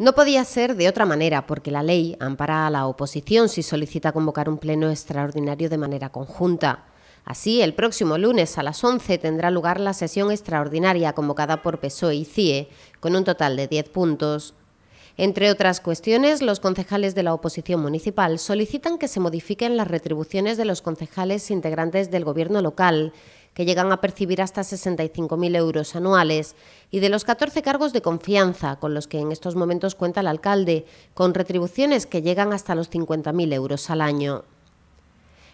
No podía ser de otra manera, porque la ley ampara a la oposición si solicita convocar un pleno extraordinario de manera conjunta. Así, el próximo lunes a las 11 tendrá lugar la sesión extraordinaria convocada por PSOE y CIE, con un total de 10 puntos. Entre otras cuestiones, los concejales de la oposición municipal solicitan que se modifiquen las retribuciones de los concejales integrantes del Gobierno local, que llegan a percibir hasta 65.000 euros anuales, y de los 14 cargos de confianza con los que en estos momentos cuenta el alcalde, con retribuciones que llegan hasta los 50.000 euros al año.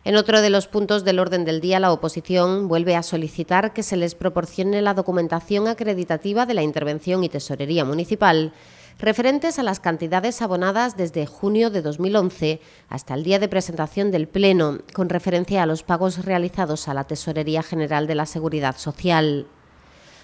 En otro de los puntos del orden del día, la oposición vuelve a solicitar que se les proporcione la documentación acreditativa de la intervención y tesorería municipal referentes a las cantidades abonadas desde junio de 2011 hasta el día de presentación del Pleno, con referencia a los pagos realizados a la Tesorería General de la Seguridad Social.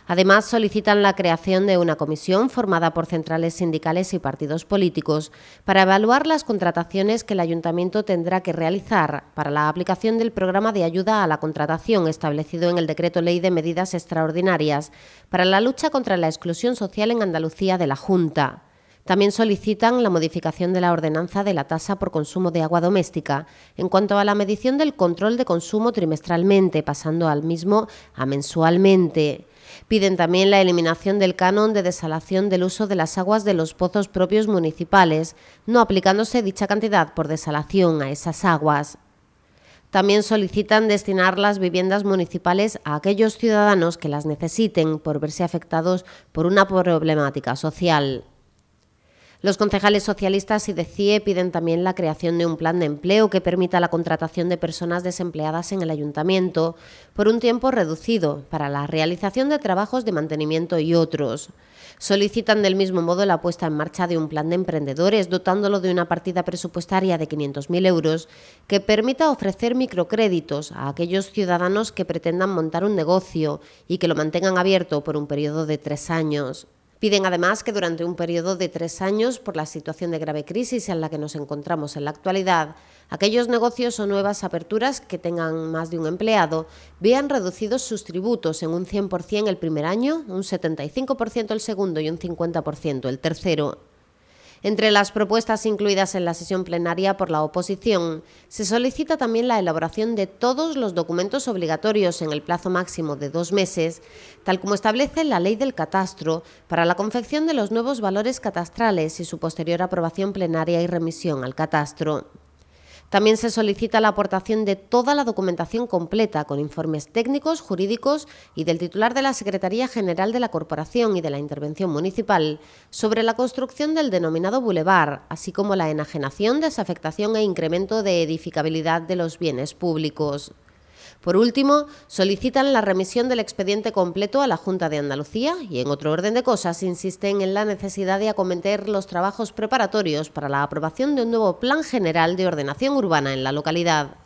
Además, solicitan la creación de una comisión formada por centrales sindicales y partidos políticos para evaluar las contrataciones que el Ayuntamiento tendrá que realizar para la aplicación del programa de ayuda a la contratación establecido en el Decreto Ley de Medidas Extraordinarias para la lucha contra la exclusión social en Andalucía de la Junta. También solicitan la modificación de la ordenanza de la tasa por consumo de agua doméstica en cuanto a la medición del control de consumo trimestralmente, pasando al mismo a mensualmente. Piden también la eliminación del canon de desalación del uso de las aguas de los pozos propios municipales, no aplicándose dicha cantidad por desalación a esas aguas. También solicitan destinar las viviendas municipales a aquellos ciudadanos que las necesiten por verse afectados por una problemática social. Los concejales socialistas y de CIE piden también la creación de un plan de empleo que permita la contratación de personas desempleadas en el ayuntamiento por un tiempo reducido para la realización de trabajos de mantenimiento y otros. Solicitan del mismo modo la puesta en marcha de un plan de emprendedores dotándolo de una partida presupuestaria de 500.000 euros que permita ofrecer microcréditos a aquellos ciudadanos que pretendan montar un negocio y que lo mantengan abierto por un periodo de tres años. Piden además que durante un periodo de tres años, por la situación de grave crisis en la que nos encontramos en la actualidad, aquellos negocios o nuevas aperturas que tengan más de un empleado vean reducidos sus tributos en un 100% el primer año, un 75% el segundo y un 50% el tercero entre las propuestas incluidas en la sesión plenaria por la oposición, se solicita también la elaboración de todos los documentos obligatorios en el plazo máximo de dos meses, tal como establece la Ley del Catastro, para la confección de los nuevos valores catastrales y su posterior aprobación plenaria y remisión al catastro. También se solicita la aportación de toda la documentación completa, con informes técnicos, jurídicos y del titular de la Secretaría General de la Corporación y de la Intervención Municipal sobre la construcción del denominado bulevar, así como la enajenación, desafectación e incremento de edificabilidad de los bienes públicos. Por último, solicitan la remisión del expediente completo a la Junta de Andalucía y, en otro orden de cosas, insisten en la necesidad de acometer los trabajos preparatorios para la aprobación de un nuevo Plan General de Ordenación Urbana en la localidad.